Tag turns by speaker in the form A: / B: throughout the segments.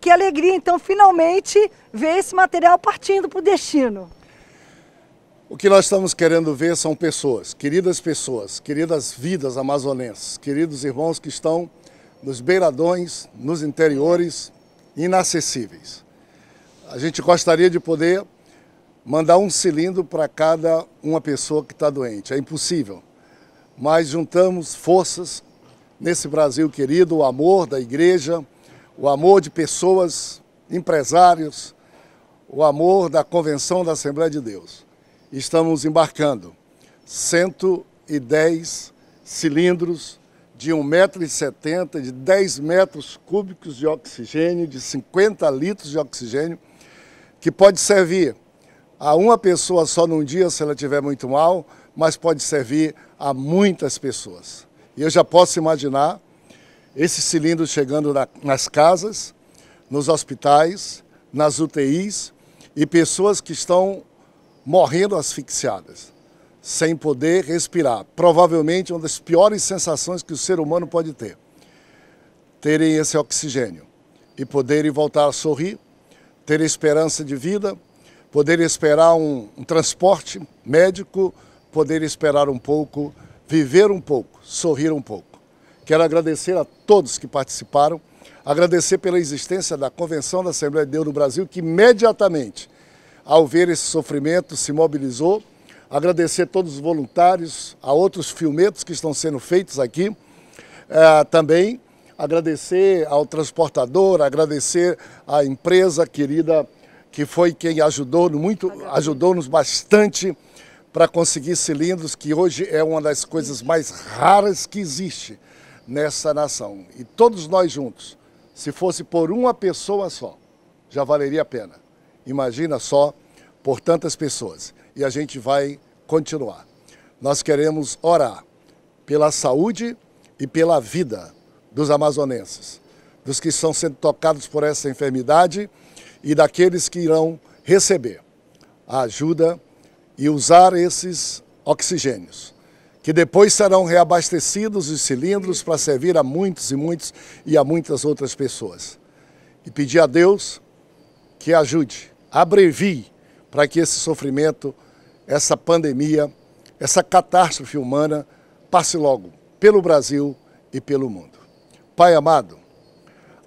A: Que alegria, então, finalmente ver esse material partindo para o destino. O que nós estamos querendo ver são pessoas, queridas pessoas, queridas vidas amazonenses, queridos irmãos que estão nos beiradões, nos interiores, inacessíveis. A gente gostaria de poder mandar um cilindro para cada uma pessoa que está doente. É impossível. Mas juntamos forças nesse Brasil querido, o amor da igreja, o amor de pessoas, empresários, o amor da Convenção da Assembleia de Deus. Estamos embarcando 110 cilindros de 1,70m, de 10 metros cúbicos de oxigênio, de 50 litros de oxigênio, que pode servir a uma pessoa só num dia, se ela estiver muito mal, mas pode servir a muitas pessoas. E eu já posso imaginar esses cilindros chegando na, nas casas, nos hospitais, nas UTIs e pessoas que estão morrendo asfixiadas, sem poder respirar. Provavelmente uma das piores sensações que o ser humano pode ter. Terem esse oxigênio e poderem voltar a sorrir, ter esperança de vida, poder esperar um, um transporte médico, poder esperar um pouco, viver um pouco, sorrir um pouco. Quero agradecer a todos que participaram, agradecer pela existência da Convenção da Assembleia de Deus no Brasil, que imediatamente, ao ver esse sofrimento, se mobilizou. Agradecer a todos os voluntários, a outros filmetos que estão sendo feitos aqui. É, também agradecer ao transportador, agradecer à empresa querida que foi quem ajudou muito, ajudou-nos bastante para conseguir cilindros, que hoje é uma das coisas mais raras que existe nessa nação. E todos nós juntos, se fosse por uma pessoa só, já valeria a pena. Imagina só por tantas pessoas. E a gente vai continuar. Nós queremos orar pela saúde e pela vida dos amazonenses, dos que estão sendo tocados por essa enfermidade e daqueles que irão receber a ajuda e usar esses oxigênios que depois serão reabastecidos os cilindros para servir a muitos e muitos e a muitas outras pessoas. E pedir a Deus que ajude, abrevie para que esse sofrimento, essa pandemia, essa catástrofe humana passe logo pelo Brasil e pelo mundo. Pai amado,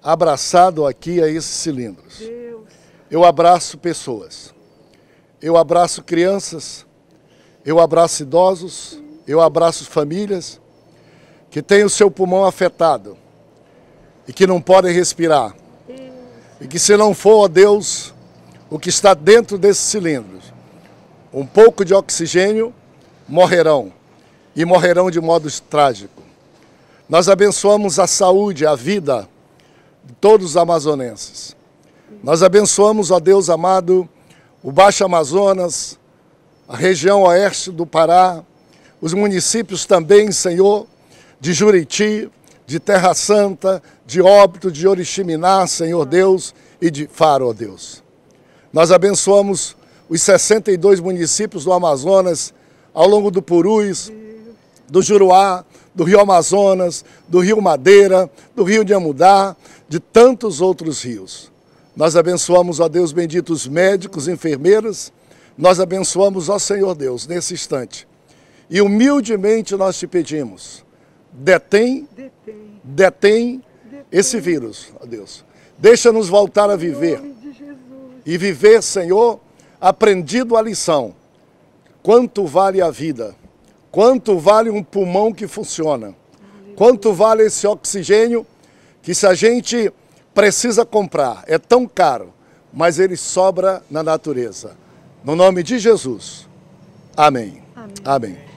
A: abraçado aqui a esses cilindros, Deus. eu abraço pessoas, eu abraço crianças, eu abraço idosos, eu abraço famílias que têm o seu pulmão afetado e que não podem respirar. E que se não for a Deus o que está dentro desses cilindros, um pouco de oxigênio, morrerão. E morrerão de modo trágico. Nós abençoamos a saúde, a vida de todos os amazonenses. Nós abençoamos, ó Deus amado, o Baixo Amazonas, a região oeste do Pará, os municípios também, Senhor, de Juriti, de Terra Santa, de Óbito, de Oriximiná, Senhor Deus, e de Faro, ó Deus. Nós abençoamos os 62 municípios do Amazonas, ao longo do Purus, do Juruá, do Rio Amazonas, do Rio Madeira, do Rio de Amudá, de tantos outros rios. Nós abençoamos, ó Deus benditos médicos, enfermeiras, nós abençoamos, ó Senhor Deus, nesse instante, e humildemente nós te pedimos, detém, detém, detém esse vírus, ó Deus. Deixa-nos voltar a viver. E viver, Senhor, aprendido a lição. Quanto vale a vida? Quanto vale um pulmão que funciona? Quanto vale esse oxigênio que se a gente precisa comprar, é tão caro, mas ele sobra na natureza. No nome de Jesus. Amém. Amém. Amém.